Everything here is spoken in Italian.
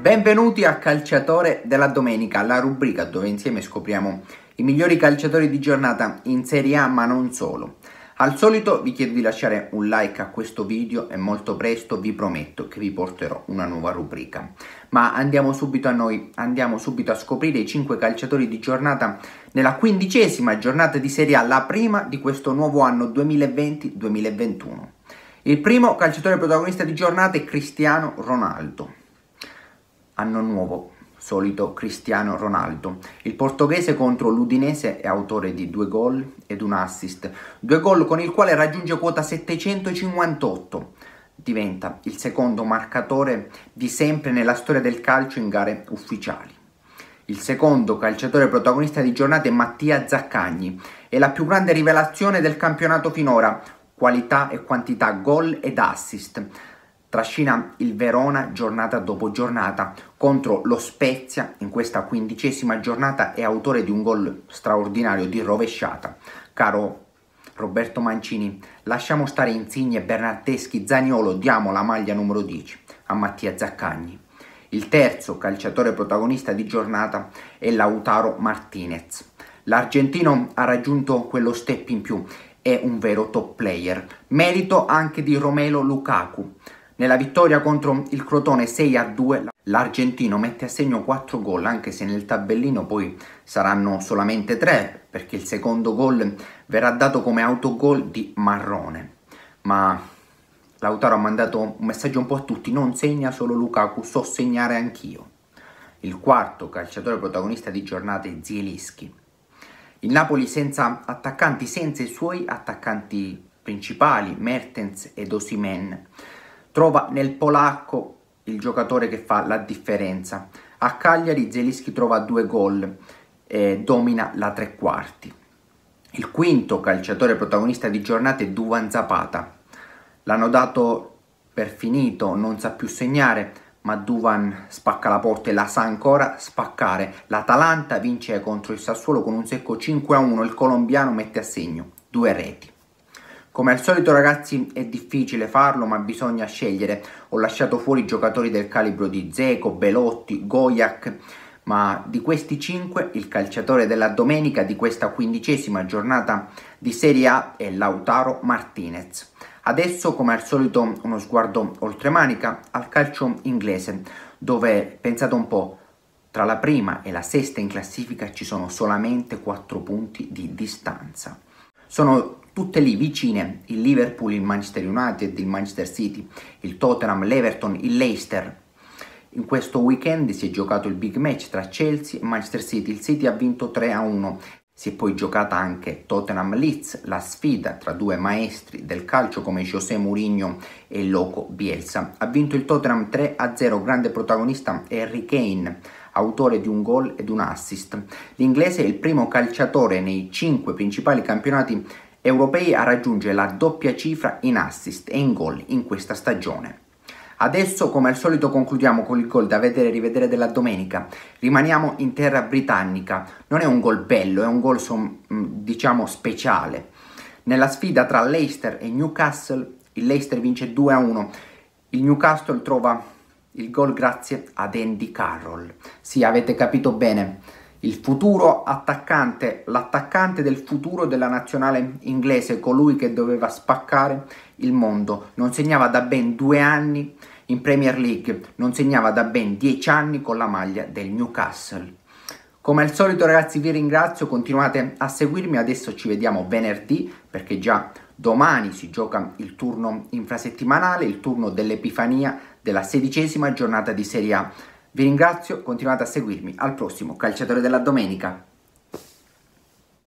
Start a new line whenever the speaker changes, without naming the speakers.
Benvenuti a Calciatore della Domenica, la rubrica dove insieme scopriamo i migliori calciatori di giornata in Serie A ma non solo. Al solito vi chiedo di lasciare un like a questo video e molto presto vi prometto che vi porterò una nuova rubrica. Ma andiamo subito a noi, andiamo subito a scoprire i 5 calciatori di giornata nella quindicesima giornata di Serie A, la prima di questo nuovo anno 2020-2021. Il primo calciatore protagonista di giornata è Cristiano Ronaldo anno nuovo, solito Cristiano Ronaldo. Il portoghese contro l'Udinese è autore di due gol ed un assist, due gol con il quale raggiunge quota 758. Diventa il secondo marcatore di sempre nella storia del calcio in gare ufficiali. Il secondo calciatore protagonista di giornata è Mattia Zaccagni. È la più grande rivelazione del campionato finora, qualità e quantità gol ed assist trascina il Verona giornata dopo giornata contro lo Spezia in questa quindicesima giornata è autore di un gol straordinario di rovesciata. Caro Roberto Mancini, lasciamo stare Insigne, Bernardeschi, Zaniolo, diamo la maglia numero 10 a Mattia Zaccagni. Il terzo calciatore protagonista di giornata è Lautaro Martinez. L'argentino ha raggiunto quello step in più, è un vero top player. Merito anche di Romelo Lukaku, nella vittoria contro il Crotone 6-2 a l'Argentino mette a segno 4 gol, anche se nel tabellino poi saranno solamente 3, perché il secondo gol verrà dato come autogol di Marrone. Ma Lautaro ha mandato un messaggio un po' a tutti, non segna solo Lukaku, so segnare anch'io. Il quarto calciatore protagonista di giornata è Zielinski. Il Napoli senza attaccanti, senza i suoi attaccanti principali, Mertens ed Osimen trova nel polacco il giocatore che fa la differenza. A Cagliari Zelischi trova due gol e eh, domina la tre quarti. Il quinto calciatore protagonista di giornata è Duvan Zapata. L'hanno dato per finito, non sa più segnare, ma Duvan spacca la porta e la sa ancora spaccare. L'Atalanta vince contro il Sassuolo con un secco 5-1, il colombiano mette a segno due reti. Come al solito ragazzi è difficile farlo ma bisogna scegliere. Ho lasciato fuori giocatori del calibro di Zeco, Belotti, Goyak, ma di questi 5 il calciatore della domenica di questa quindicesima giornata di Serie A è Lautaro Martinez. Adesso come al solito uno sguardo oltremanica al calcio inglese dove pensate un po' tra la prima e la sesta in classifica ci sono solamente 4 punti di distanza. Sono tutte lì vicine, il Liverpool, il Manchester United, il Manchester City, il Tottenham, l'Everton, il Leicester. In questo weekend si è giocato il big match tra Chelsea e Manchester City, il City ha vinto 3-1. Si è poi giocata anche Tottenham Leeds, la sfida tra due maestri del calcio come José Mourinho e Loco Bielsa. Ha vinto il Tottenham 3-0, grande protagonista Harry Kane, autore di un gol ed un assist. L'inglese è il primo calciatore nei cinque principali campionati europei a raggiungere la doppia cifra in assist e in gol in questa stagione. Adesso, come al solito, concludiamo con il gol da vedere e rivedere della domenica. Rimaniamo in terra britannica. Non è un gol bello, è un gol, mm, diciamo, speciale. Nella sfida tra Leicester e Newcastle, il Leicester vince 2-1. Il Newcastle trova il gol grazie ad Andy Carroll. Sì, avete capito bene il futuro attaccante, l'attaccante del futuro della nazionale inglese, colui che doveva spaccare il mondo. Non segnava da ben due anni in Premier League, non segnava da ben dieci anni con la maglia del Newcastle. Come al solito ragazzi vi ringrazio, continuate a seguirmi, adesso ci vediamo venerdì perché già domani si gioca il turno infrasettimanale, il turno dell'Epifania della sedicesima giornata di Serie A. Vi ringrazio, continuate a seguirmi, al prossimo calciatore della domenica.